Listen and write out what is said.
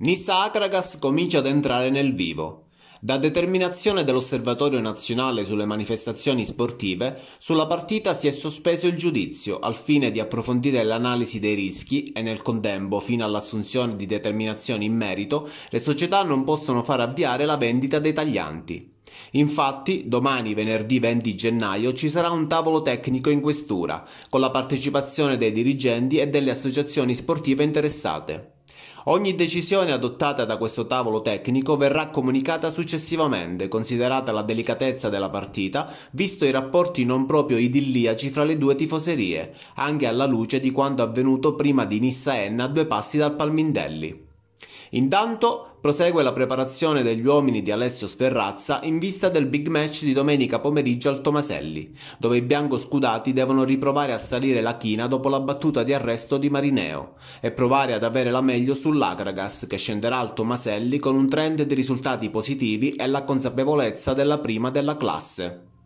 Nissa Akragas comincia ad entrare nel vivo. Da determinazione dell'Osservatorio nazionale sulle manifestazioni sportive, sulla partita si è sospeso il giudizio al fine di approfondire l'analisi dei rischi e nel contempo, fino all'assunzione di determinazioni in merito, le società non possono far avviare la vendita dei taglianti. Infatti, domani venerdì 20 gennaio ci sarà un tavolo tecnico in questura, con la partecipazione dei dirigenti e delle associazioni sportive interessate. Ogni decisione adottata da questo tavolo tecnico verrà comunicata successivamente, considerata la delicatezza della partita, visto i rapporti non proprio idilliaci fra le due tifoserie, anche alla luce di quanto avvenuto prima di Nissa Enna a due passi dal Palmindelli. Intanto prosegue la preparazione degli uomini di Alessio Sferrazza in vista del big match di domenica pomeriggio al Tomaselli, dove i biancoscudati devono riprovare a salire la china dopo la battuta di arresto di Marineo e provare ad avere la meglio sull'Agragas che scenderà al Tomaselli con un trend di risultati positivi e la consapevolezza della prima della classe.